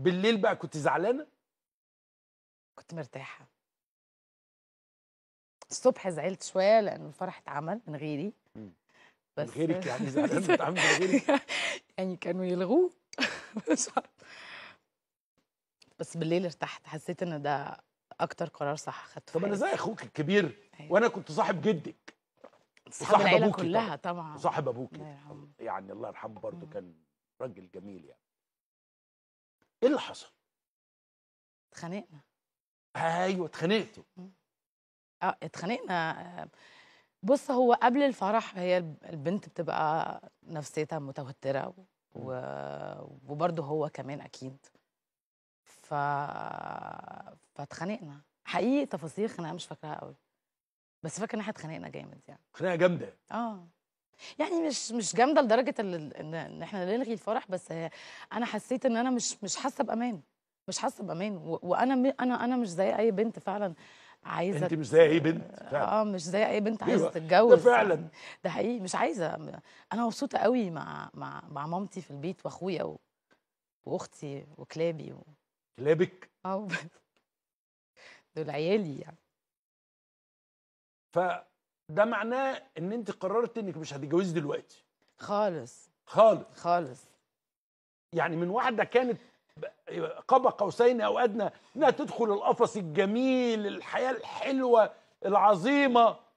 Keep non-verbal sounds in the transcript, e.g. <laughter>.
بالليل بقى كنت زعلانه كنت مرتاحه الصبح زعلت شويه لان الفرح اتعمل من غيري بس من غيرك يعني <laughs> زعلانه اتعمل من غيري <laughs> يعني كانوا يلغوه <laughs> بس بالليل ارتحت حسيت ان ده اكتر قرار صح خدته طب انا زي اخوك الكبير أيوة. وانا كنت صاحب جدك صاحب ابوك كلها طبعا, صاحب ابوكي يعني الله يرحمه برضه كان راجل جميل يعني ايه اللي حصل؟ اتخانقنا ايوه اتخانقتوا اه اتخانقنا بص هو قبل الفرح هي البنت بتبقى نفسيتها متوتره و... وبرضه هو كمان اكيد ف فاتخانقنا حقيقي تفاصيل خناقه مش فاكراها قوي بس فاكره ان احنا اتخانقنا جامد يعني خناقه جامده اه يعني مش مش جامده لدرجه ان احنا نلغي الفرح بس انا حسيت ان انا مش مش حاسه بامان مش حاسه بامان وانا انا انا مش زي اي بنت فعلا عايزه انت مش زي اي بنت فعلا. اه مش زي اي بنت عايزه أيوة، تتجوز ده فعلا ده حقيقي مش عايزه انا مبسوطه قوي مع مع مع مامتي في البيت واخويا و... واختي وكلابي و... كلابك اه <laughs> دول عيالي يعني ف ده معناه ان انت قررت انك مش هتتجوزي دلوقتي خالص خالص خالص يعني من واحده كانت قاب قوسين او ادنى انها تدخل القفص الجميل الحياه الحلوه العظيمه